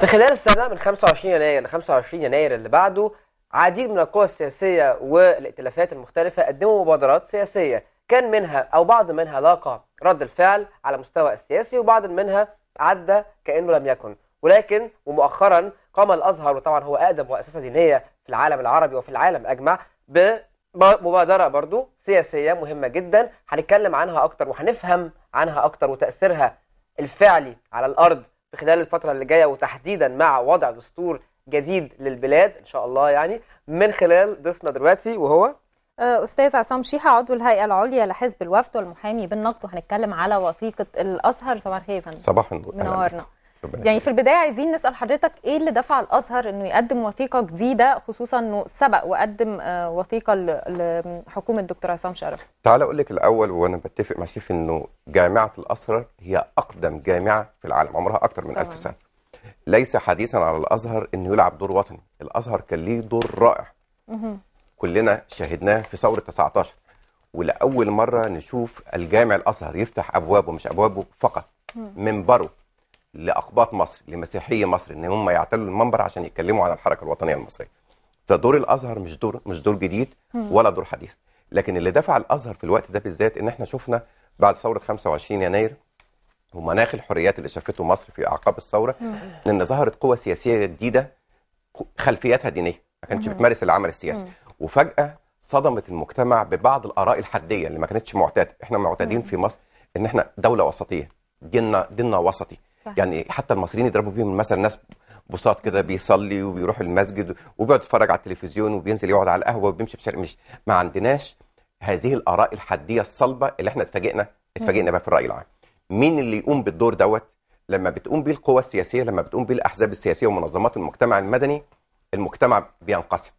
في خلال السنة من 25 يناير ل 25 يناير اللي بعده عديد من القوى السياسية والائتلافات المختلفة قدموا مبادرات سياسية كان منها أو بعض منها لاقى رد الفعل على مستوى السياسي وبعض منها عدى كأنه لم يكن ولكن ومؤخرا قام الأزهر وطبعا هو أقدم مؤسسة دينية في العالم العربي وفي العالم أجمع بمبادرة برضو سياسية مهمة جدا هنتكلم عنها أكتر وهنفهم عنها أكتر وتأثيرها الفعلي على الأرض في خلال الفتره اللي جايه وتحديدا مع وضع دستور جديد للبلاد ان شاء الله يعني من خلال ضيفنا دلوقتي وهو آه، استاذ عصام شيحه عضو الهيئه العليا لحزب الوفد والمحامي بالنقد وهنتكلم على وثيقه الازهر صباح الخير يا فندم صباح النور يعني في البدايه عايزين نسال حضرتك ايه اللي دفع الازهر انه يقدم وثيقه جديده خصوصا انه سبق وقدم آه، وثيقه لحكومه الدكتور عصام شرف تعال اقول لك الاول وانا بتفق مع سيف انه جامعه الازهر هي اقدم جامعه في العالم عمرها اكثر من 1000 سنه ليس حديثا على الازهر انه يلعب دور وطني الازهر كان ليه دور رائع كلنا شاهدناه في ثوره 19 ولاول مره نشوف الجامع الازهر يفتح ابوابه مش ابوابه فقط منبره لاقباط مصر لمسيحيي مصر ان هم يعتلوا المنبر عشان يتكلموا عن الحركه الوطنيه المصريه فدور الازهر مش دور مش دور جديد ولا دور حديث لكن اللي دفع الازهر في الوقت ده بالذات ان احنا شفنا بعد ثوره 25 يناير ومناخ الحريات اللي شافته مصر في اعقاب الثوره ان ظهرت قوى سياسيه جديده خلفياتها دينيه ما كانتش بتمارس العمل السياسي وفجاه صدمت المجتمع ببعض الاراء الحديه اللي ما كانتش معتاده احنا معتادين في مصر ان احنا دوله وسطيه ديننا ديننا وسطي يعني حتى المصريين يضربوا بيهم مثلا ناس بساط كده بيصلي وبيروح المسجد وبيقعد يتفرج على التلفزيون وبينزل يقعد على القهوه وبيمشي في شارع مش ما عندناش هذه الاراء الحديه الصلبه اللي احنا اتفاجئنا اتفاجئنا بها في الراي العام. مين اللي يقوم بالدور دوت؟ لما بتقوم بيه القوى السياسيه لما بتقوم بيه الاحزاب السياسيه ومنظمات المجتمع المدني المجتمع بينقسم.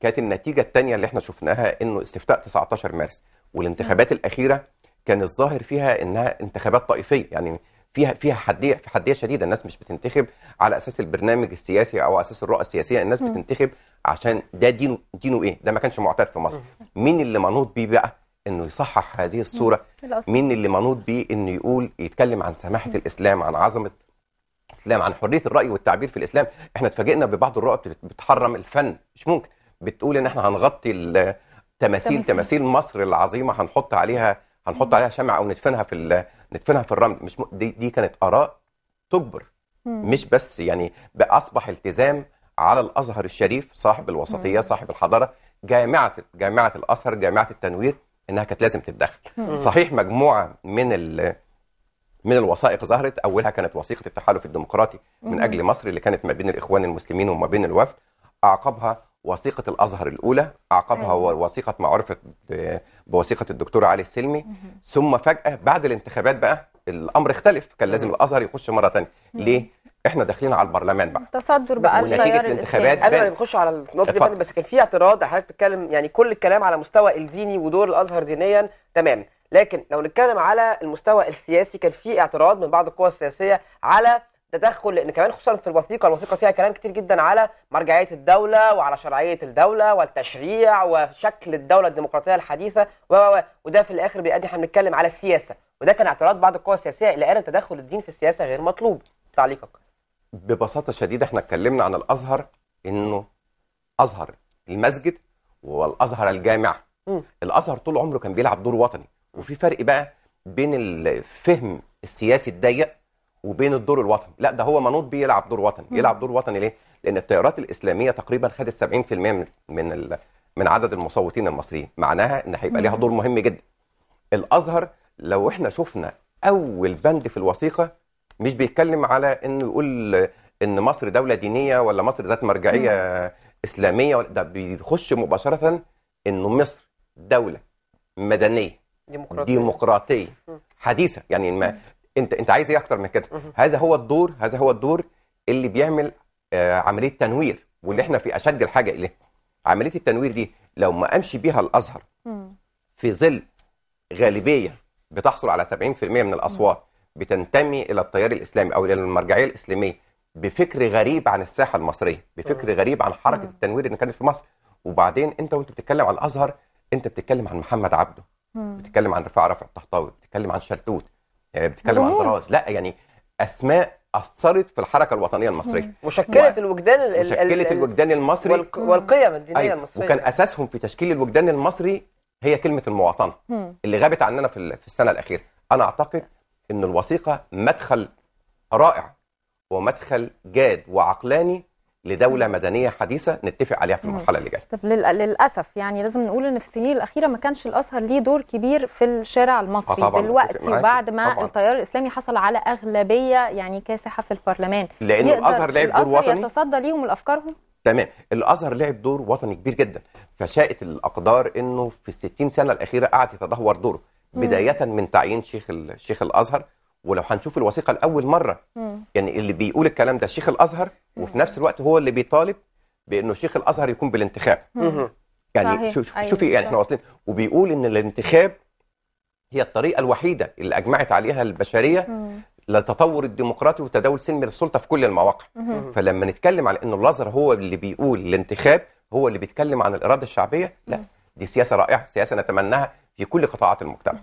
كانت النتيجه الثانيه اللي احنا شفناها انه استفتاء 19 مارس والانتخابات الاخيره كان الظاهر فيها انها انتخابات طائفيه يعني فيها فيها حديه في حديه شديده الناس مش بتنتخب على اساس البرنامج السياسي او اساس الرؤى السياسيه الناس م. بتنتخب عشان ده دينه دينه ايه ده ما كانش معتاد في مصر مين اللي منوط بيه بقى انه يصحح هذه الصوره مين اللي منوط بيه انه يقول يتكلم عن سماحه الاسلام عن عظمه الاسلام عن حريه الراي والتعبير في الاسلام احنا اتفاجئنا ببعض الرؤى بتحرم الفن مش ممكن بتقول ان احنا هنغطي التماثيل تماثيل مصر العظيمه هنحط عليها هنحط عليها شمع او ندفنها في ندفنها في الرمل مش م... دي, دي كانت اراء تجبر مش بس يعني اصبح التزام على الازهر الشريف صاحب الوسطيه صاحب الحضاره جامعه جامعه الازهر جامعه التنوير انها كانت لازم تتدخل صحيح مجموعه من ال... من الوثائق ظهرت اولها كانت وثيقه التحالف الديمقراطي من اجل مصر اللي كانت ما بين الاخوان المسلمين وما بين الوفد اعقبها وثيقه الازهر الاولى اعقبها أيوة. وثيقه ما عرفت بوثيقه الدكتور علي السلمي ثم فجاه بعد الانتخابات بقى الامر اختلف كان لازم الازهر يخش مره ثانيه ليه احنا داخلين على البرلمان بقى تصدر بقى ونتيجه الانتخابات قبل ما نخش على النقطه دي بس كان في اعتراض حضرتك بتتكلم يعني كل الكلام على مستوى الديني ودور الازهر دينيا تمام لكن لو نتكلم على المستوى السياسي كان في اعتراض من بعض القوى السياسيه على تدخل لان كمان خصوصا في الوثيقه الوثيقه فيها كلام كتير جدا على مرجعيه الدوله وعلى شرعيه الدوله والتشريع وشكل الدوله الديمقراطيه الحديثه و وده في الاخر بيؤدي احنا بنتكلم على السياسه وده كان اعتراض بعض القوى السياسيه الى ان تدخل الدين في السياسه غير مطلوب تعليقك ببساطه شديده احنا اتكلمنا عن الازهر انه ازهر المسجد والازهر الجامع م. الازهر طول عمره كان بيلعب دور وطني وفي فرق بقى بين الفهم السياسي الضيق وبين الدور الوطني لا ده هو منوط بيلعب دور وطني يلعب دور وطني ليه لان التيارات الاسلاميه تقريبا خدت 70% من من من عدد المصوتين المصريين معناها ان هيبقى ليها دور مهم جدا الازهر لو احنا شفنا اول بند في الوثيقه مش بيتكلم على انه يقول ان مصر دوله دينيه ولا مصر ذات مرجعيه مم. اسلاميه ده بيخش مباشره انه مصر دوله مدنيه ديمقراطيه, ديمقراطية حديثه يعني ما انت انت عايز ايه اكتر من كده هذا هو الدور هذا هو الدور اللي بيعمل آه عمليه تنوير واللي احنا في اشد الحاجه اليه عمليه التنوير دي لو ما امشي بيها الازهر في ظل غالبيه بتحصل على 70% من الاصوات بتنتمي الى التيار الاسلامي او الى المرجعيه الاسلاميه بفكر غريب عن الساحه المصريه بفكر غريب عن حركه التنوير اللي كانت في مصر وبعدين انت وانت بتتكلم عن الازهر انت بتتكلم عن محمد عبده بتتكلم عن رفاعه رفع الطهطاوي بتتكلم عن شلتوت يعني بتتكلم عن طراز لا يعني اسماء اثرت في الحركه الوطنيه المصريه وشكلت و... الوجدان ال... وشكلت الوجدان المصري والق... والقيم الدينيه أيوة. المصريه وكان اساسهم في تشكيل الوجدان المصري هي كلمه المواطنه اللي غابت عننا في, في السنه الاخيره انا اعتقد ان الوثيقه مدخل رائع ومدخل جاد وعقلاني لدوله مدنيه حديثه نتفق عليها في المرحله اللي جايه. طب للاسف يعني لازم نقول ان في السنين الاخيره ما كانش الازهر ليه دور كبير في الشارع المصري آه دلوقتي وبعد ما طبعًا. التيار الاسلامي حصل على اغلبيه يعني كاسحه في البرلمان. لان الازهر لعب دور وطني يتصدى ليهم لافكارهم؟ تمام الازهر لعب دور وطني كبير جدا فشاءت الاقدار انه في ال 60 سنه الاخيره قعد يتدهور دوره بدايه من تعيين شيخ الشيخ الازهر ولو هنشوف الوثيقه لاول مره يعني اللي بيقول الكلام ده شيخ الازهر وفي نفس الوقت هو اللي بيطالب بانه شيخ الازهر يكون بالانتخاب يعني شوفي شوف أيوه. شوفي يعني احنا واصلين وبيقول ان الانتخاب هي الطريقه الوحيده اللي اجمعت عليها البشريه م. للتطور الديمقراطي وتداول سلمي للسلطه في كل المواقع فلما نتكلم على انه الازهر هو اللي بيقول الانتخاب هو اللي بيتكلم عن الاراده الشعبيه لا دي سياسه رائعه سياسه نتمناها في كل قطاعات المجتمع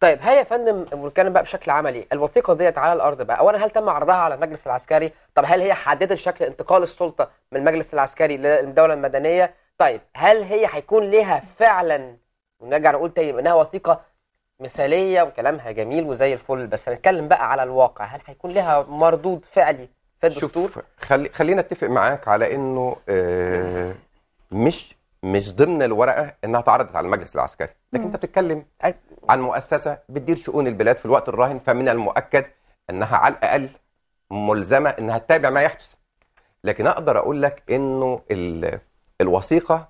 طيب هل يا فندم بنتكلم بقى بشكل عملي الوثيقه ديت على الارض بقى اولا هل تم عرضها على المجلس العسكري طب هل هي حددت شكل انتقال السلطه من المجلس العسكري للدوله المدنيه طيب هل هي هيكون ليها فعلا ونرجع نقول تاني انها وثيقه مثاليه وكلامها جميل وزي الفل بس هنتكلم بقى على الواقع هل هيكون لها مردود فعلي في الدستور شوف خلي خلينا اتفق معاك على انه آه مش مش ضمن الورقه انها اتعرضت على المجلس العسكري لكن انت بتتكلم عن مؤسسه بتدير شؤون البلاد في الوقت الراهن فمن المؤكد انها على الاقل ملزمه انها تتابع ما يحدث لكن اقدر اقول لك انه الوثيقه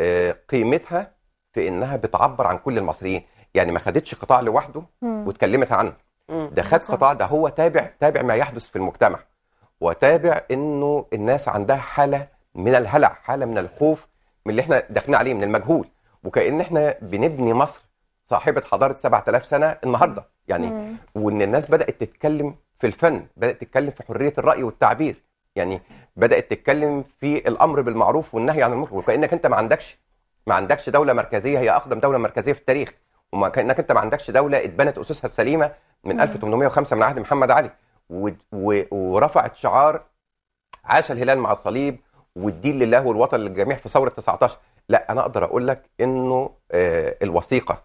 آه، قيمتها في انها بتعبر عن كل المصريين يعني ما خدتش قطاع لوحده واتكلمت عنه ده خد قطاع ده هو تابع تابع ما يحدث في المجتمع وتابع انه الناس عندها حاله من الهلع حاله من الخوف من اللي احنا داخلين عليه من المجهول وكأن احنا بنبني مصر صاحبة حضارة 7000 سنة النهاردة يعني مم. وان الناس بدأت تتكلم في الفن بدأت تتكلم في حرية الرأي والتعبير يعني بدأت تتكلم في الأمر بالمعروف والنهي عن المنكر وكأنك انت ما عندكش ما عندكش دولة مركزية هي أقدم دولة مركزية في التاريخ وما كأنك انت ما عندكش دولة اتبنت أسسها السليمة من مم. 1805 من عهد محمد علي ورفعت شعار عاش الهلال مع الصليب والدين لله والوطن للجميع في ثوره 19 لا انا اقدر اقول لك انه آه، الوثيقه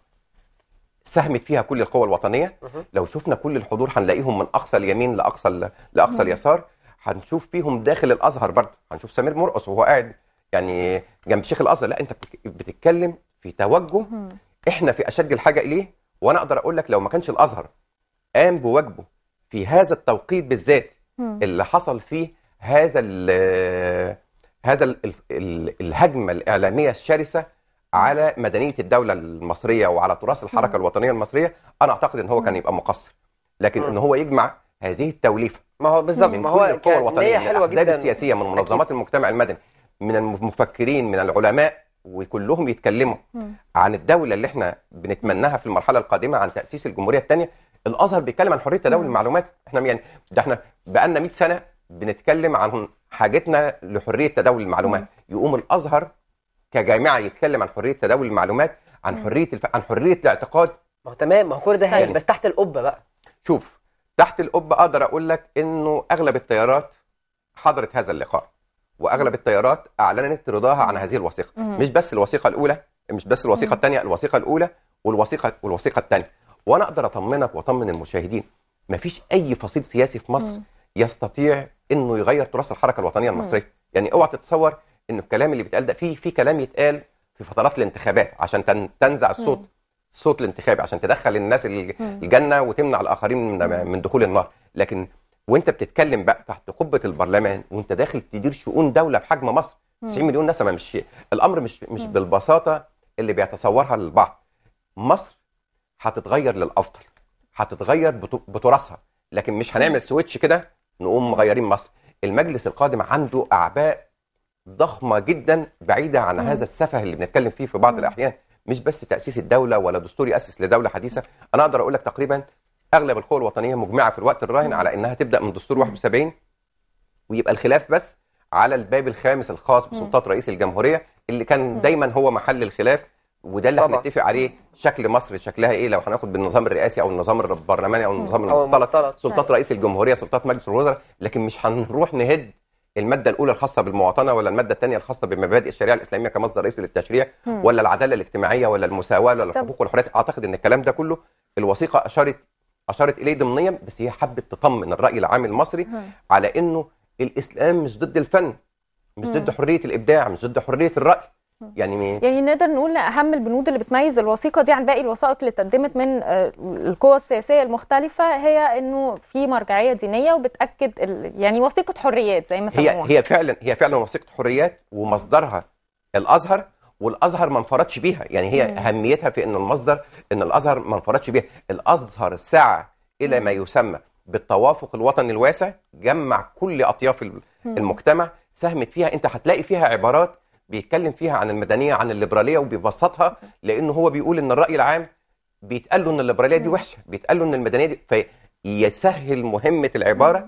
ساهمت فيها كل القوى الوطنيه لو شفنا كل الحضور هنلاقيهم من اقصى اليمين لاقصى لاقصى اليسار هنشوف فيهم داخل الازهر برضه هنشوف سمير مرقص وهو قاعد يعني جنب شيخ الازهر لا انت بتتكلم في توجه احنا في اشد الحاجه اليه وانا اقدر اقول لك لو ما كانش الازهر قام بواجبه في هذا التوقيت بالذات اللي حصل فيه هذا هذا الهجمه الاعلاميه الشرسه على مدنيه الدوله المصريه وعلى تراث الحركه الوطنيه المصريه انا اعتقد ان هو كان يبقى مقصر لكن ان هو يجمع هذه التوليفه ما هو بالظبط ما هو القوى الوطنيه الاحزاب السياسيه من منظمات المجتمع المدني من المفكرين من العلماء وكلهم يتكلموا عن الدوله اللي احنا بنتمناها في المرحله القادمه عن تاسيس الجمهوريه الثانيه الازهر بيتكلم عن حريه تداول المعلومات احنا يعني ده احنا بقالنا 100 سنه بنتكلم عن حاجتنا لحريه تداول المعلومات يقوم الازهر كجامعه يتكلم عن حريه تداول المعلومات عن حريه الف... عن حريه الاعتقاد ما هو تمام ما هو كل ده هايل يعني... طيب. بس تحت القبه بقى شوف تحت القبه اقدر اقول لك انه اغلب التيارات حضرت هذا اللقاء واغلب التيارات اعلنت رضاها عن هذه الوثيقه مش بس الوثيقه الاولى مش بس الوثيقه الثانيه الوثيقه الاولى والوثيقه والوثيقه الثانيه وانا اقدر اطمنك واطمن المشاهدين مفيش اي فصيل سياسي في مصر يستطيع انه يغير تراث الحركه الوطنيه المصريه يعني اوعى تتصور ان الكلام اللي بيتقال ده في في كلام يتقال في فترات الانتخابات عشان تنزع الصوت الصوت الانتخابي عشان تدخل الناس الجنه وتمنع الاخرين من من دخول النار لكن وانت بتتكلم بقى تحت قبه البرلمان وانت داخل تدير شؤون دوله بحجم مصر 90 مليون نسمه مش الامر مش مش بالبساطه اللي بيتصورها البعض مصر هتتغير للافضل هتتغير بتراثها لكن مش هنعمل سويتش كده نقوم مغيرين مصر المجلس القادم عنده اعباء ضخمه جدا بعيده عن مم. هذا السفه اللي بنتكلم فيه في بعض مم. الاحيان مش بس تاسيس الدوله ولا دستور ياسس لدوله حديثه انا اقدر اقول لك تقريبا اغلب القوى الوطنيه مجمعه في الوقت الراهن على انها تبدا من دستور 71 ويبقى الخلاف بس على الباب الخامس الخاص بسلطات رئيس الجمهوريه اللي كان دايما هو محل الخلاف وده اللي هنتفق عليه شكل مصر شكلها ايه لو هناخد بالنظام الرئاسي او النظام البرلماني او النظام المختلط سلطات رئيس الجمهوريه سلطات مجلس الوزراء لكن مش هنروح نهد الماده الاولى الخاصه بالمواطنه ولا الماده الثانيه الخاصه بمبادئ الشريعه الاسلاميه كمصدر رئيسي للتشريع ولا العداله الاجتماعيه ولا المساواه ولا الحقوق والحريات اعتقد ان الكلام ده كله الوثيقه اشارت اشارت اليه ضمنيا بس هي حبت تطمن الراي العام المصري على انه الاسلام مش ضد الفن مش ضد حريه الابداع مش ضد حريه الراي يعني مين؟ يعني نقدر نقول اهم البنود اللي بتميز الوثيقه دي عن باقي الوثائق اللي تقدمت من آه، القوى السياسيه المختلفه هي انه في مرجعيه دينيه وبتاكد يعني وثيقه حريات زي ما سموها هي هي فعلا هي فعلا وثيقه حريات ومصدرها الازهر والازهر ما انفردش بيها يعني هي مم. اهميتها في ان المصدر ان الازهر ما انفردش بيها الازهر سعى الى ما يسمى بالتوافق الوطني الواسع جمع كل اطياف المجتمع ساهمت فيها انت هتلاقي فيها عبارات بيتكلم فيها عن المدنيه عن الليبراليه وبيبسطها لان هو بيقول ان الراي العام بيتقال له ان الليبراليه دي وحشه بيتقال له ان المدنيه دي فيسهل مهمه العباره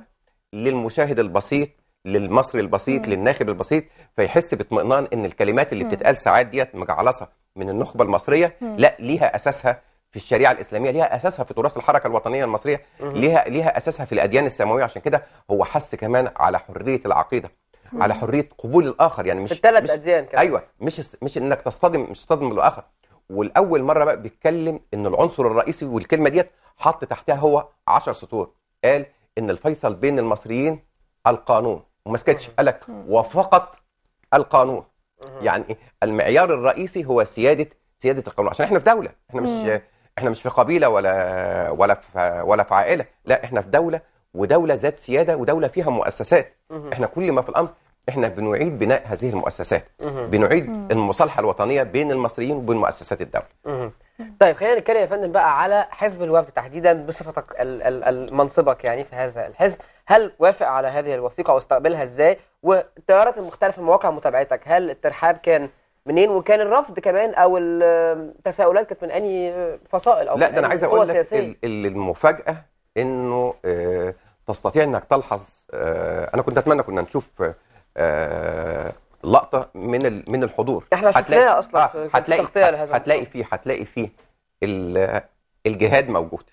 للمشاهد البسيط للمصري البسيط للناخب البسيط فيحس باطمئنان ان الكلمات اللي بتتقال ساعات ديت مجعلصه من النخبه المصريه لا ليها اساسها في الشريعه الاسلاميه ليها اساسها في تراث الحركه الوطنيه المصريه ليها ليها اساسها في الاديان السماويه عشان كده هو حس كمان على حريه العقيده على حريه قبول الاخر يعني مش الثلاث اديان كمان ايوه مش مش انك تصطدم مش تصطدم الاخر والاول مره بقى بيتكلم ان العنصر الرئيسي والكلمه ديت حط تحتها هو 10 سطور قال ان الفيصل بين المصريين القانون وما سكتش قال لك وفقط القانون يعني المعيار الرئيسي هو سياده سياده القانون عشان احنا في دوله احنا مش احنا مش في قبيله ولا ولا في ولا في عائله لا احنا في دوله ودوله ذات سياده ودوله فيها مؤسسات احنا كل ما في الامر احنا بنعيد بناء هذه المؤسسات بنعيد المصالحه الوطنيه بين المصريين وبين مؤسسات الدوله طيب خلينا نتكلم يا فندم بقى على حزب الوفد تحديدا بصفتك منصبك يعني في هذا الحزب هل وافق على هذه الوثيقه واستقبلها ازاي والتيارات المختلفه مواقع متابعتك هل الترحاب كان منين وكان الرفض كمان او التساؤلات كانت من اي فصائل او لا ده انا عايز اقول لك المفاجاه انه آه تستطيع انك تلحظ آه، انا كنت اتمنى كنا نشوف آه، لقطه من من الحضور احنا شفناها اصلا آه، في هتلاقي هتلاقي فيه هتلاقي فيه الجهاد موجود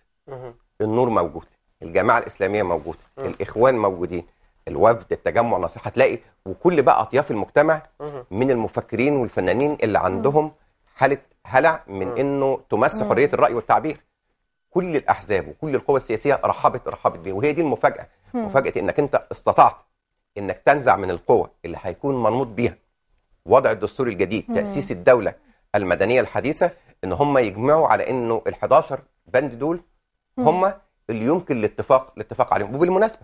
النور موجود الجماعه الاسلاميه موجوده الاخوان موجودين الوفد التجمع نصيحه هتلاقي وكل بقى اطياف المجتمع من المفكرين والفنانين اللي عندهم حاله هلع من انه تمس حريه الراي والتعبير كل الاحزاب وكل القوى السياسيه رحبت رحبت بيه وهي دي المفاجاه مفاجاه انك انت استطعت انك تنزع من القوى اللي هيكون منوط بيها وضع الدستور الجديد تاسيس الدوله المدنيه الحديثه ان هم يجمعوا على انه ال11 بند دول هم اللي يمكن الاتفاق الاتفاق عليهم وبالمناسبه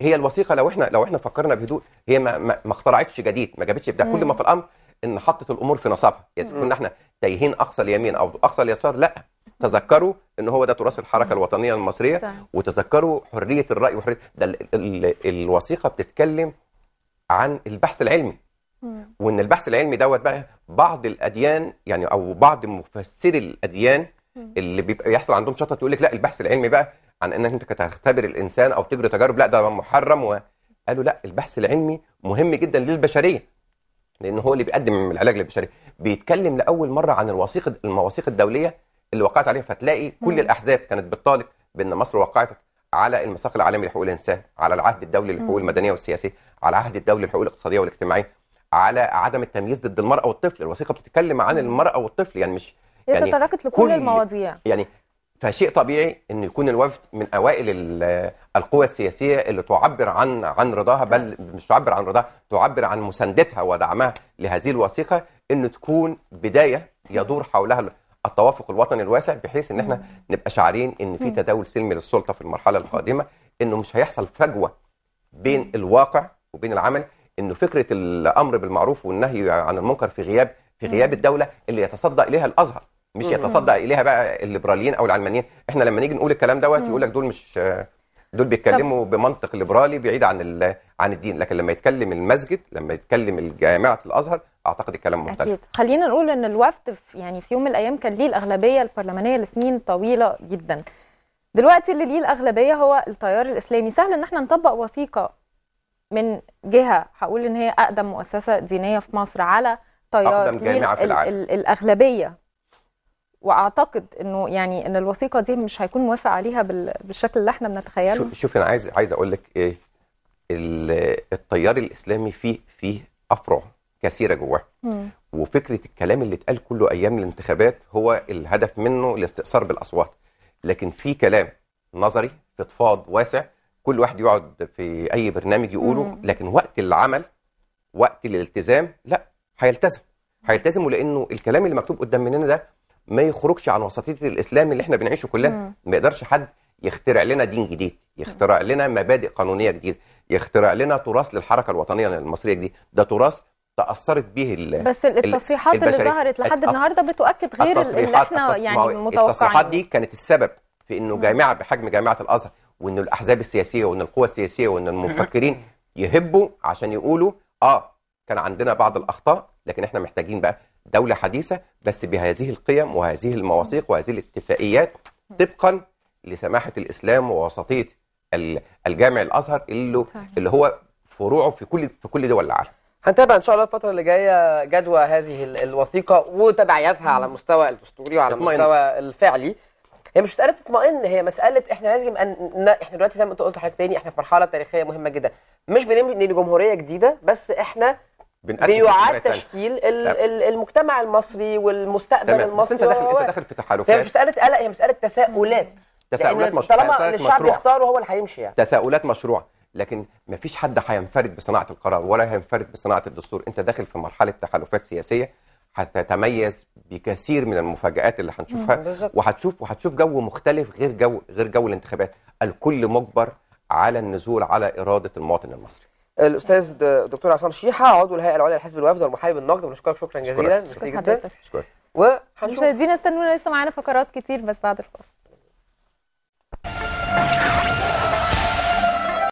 هي الوثيقه لو احنا لو احنا فكرنا بهدوء هي ما, ما اخترعتش جديد ما جابتش ابداع كل ما في الامر ان حطت الامور في نصابها يعني كنا احنا تايهين اقصى اليمين او اقصى اليسار لا تذكروا ان هو ده تراث الحركه الوطنيه المصريه وتذكروا حريه الراي وحريه ده ال ال ال الوثيقه بتتكلم عن البحث العلمي وان البحث العلمي دوت بقى بعض الاديان يعني او بعض مفسري الاديان اللي بيبقى يحصل عندهم شطط يقول لك لا البحث العلمي بقى عن انك انت تختبر الانسان او تجري تجارب لا ده محرم وقالوا لا البحث العلمي مهم جدا للبشريه لان هو اللي بيقدم العلاج للبشريه بيتكلم لاول مره عن الوثيقه المواثيق الدوليه اللي وقعت عليها فتلاقي كل مم. الاحزاب كانت بتطالب بان مصر وقعت على الميثاق العالمي لحقوق الانسان على العهد الدولي للحقوق المدنيه والسياسيه على العهد الدولي للحقوق الاقتصاديه والاجتماعيه على عدم التمييز ضد المراه والطفل الوثيقه بتتكلم عن المراه والطفل يعني مش يعني تطرقت لكل المواضيع يعني فشيء طبيعي ان يكون الوفد من اوائل القوى السياسيه اللي تعبر عن عن رضاها بل مش تعبر عن رضاها تعبر عن مساندتها ودعمها لهذه الوثيقه انه تكون بدايه يدور حولها التوافق الوطني الواسع بحيث ان احنا نبقى شعارين ان في تداول سلمي للسلطه في المرحله القادمه انه مش هيحصل فجوه بين الواقع وبين العمل انه فكره الامر بالمعروف والنهي عن المنكر في غياب في غياب الدوله اللي يتصدى اليها الازهر مش يتصدى اليها بقى الليبراليين او العلمانيين احنا لما نيجي نقول الكلام دوت يقول لك دول مش دول بيتكلموا بمنطق ليبرالي بعيد عن عن الدين لكن لما يتكلم المسجد لما يتكلم جامعه الازهر اعتقد الكلام مختلف اكيد خلينا نقول ان الوفد يعني في يوم من الايام كان ليه الاغلبيه البرلمانيه لسنين طويله جدا دلوقتي اللي ليه الاغلبيه هو التيار الاسلامي سهل ان احنا نطبق وثيقه من جهه هقول ان هي اقدم مؤسسه دينيه في مصر على تيار اقدم جامعه في العالم الاغلبيه واعتقد انه يعني ان الوثيقه دي مش هيكون موافق عليها بالشكل اللي احنا بنتخيله شوف انا عايز عايز اقول لك ايه التيار الاسلامي فيه فيه افرع كثيره جواه وفكره الكلام اللي اتقال كله ايام الانتخابات هو الهدف منه الاستئثار بالاصوات لكن في كلام نظري في فضفاض واسع كل واحد يقعد في اي برنامج يقوله مم. لكن وقت العمل وقت الالتزام لا هيلتزم هيلتزم لانه الكلام اللي مكتوب قدام مننا ده ما يخرجش عن وسطيه الاسلام اللي احنا بنعيشه كلنا ما يقدرش حد يخترع لنا دين جديد يخترع لنا مبادئ قانونيه جديده يخترع لنا تراث للحركه الوطنيه المصريه الجديده ده تراث تاثرت به بس التصريحات اللي ظهرت لحد النهارده بتؤكد غير اللي احنا يعني متوقعين التصريحات دي كانت السبب في انه جامعه بحجم جامعه الازهر وان الاحزاب السياسيه وان القوى السياسيه وان المفكرين يهبوا عشان يقولوا اه كان عندنا بعض الاخطاء لكن احنا محتاجين بقى دوله حديثه بس بهذه القيم وهذه المواثيق وهذه الاتفاقيات طبقا لسماحه الاسلام ووسطيه الجامع الازهر اللي, اللي هو فروعه في كل في كل دول العالم هنتابع ان شاء الله الفتره اللي جايه جدوى هذه الوثيقه وتبعياتها على المستوى الدستوري وعلى المستوى الفعلي هي مش مساله تطمئن هي مساله احنا لازم ان احنا دلوقتي زي ما انت قلت حاجه تاني احنا في مرحله تاريخيه مهمه جدا مش بنبني جمهوريه جديده بس احنا بيعاد تشكيل المجتمع المصري والمستقبل تمام. المصري بس انت داخل انت داخل في تحالفات هي مش مساله قلق هي مساله تساؤلات تساؤلات يعني مشروعه طالما الشعب مشروع. يختار وهو اللي هيمشي يعني تساؤلات مشروعه لكن ما فيش حد هينفرد بصناعه القرار ولا هينفرد بصناعه الدستور انت داخل في مرحله تحالفات سياسيه هتتميز بكثير من المفاجآت اللي هنشوفها وهتشوف وهتشوف جو مختلف غير جو غير جو الانتخابات الكل مجبر على النزول على إرادة المواطن المصري الاستاذ دكتور عصام شيحه عضو الهيئه العليا لحزب الوفد والمحايب النقد بنشكرك شكرا جزيلا شكرا, شكرا, شكرا, شكرا جدا شكرا وهنشوف مشاهدينا استنونا لسه معانا فقرات كتير بس بعد الفاصل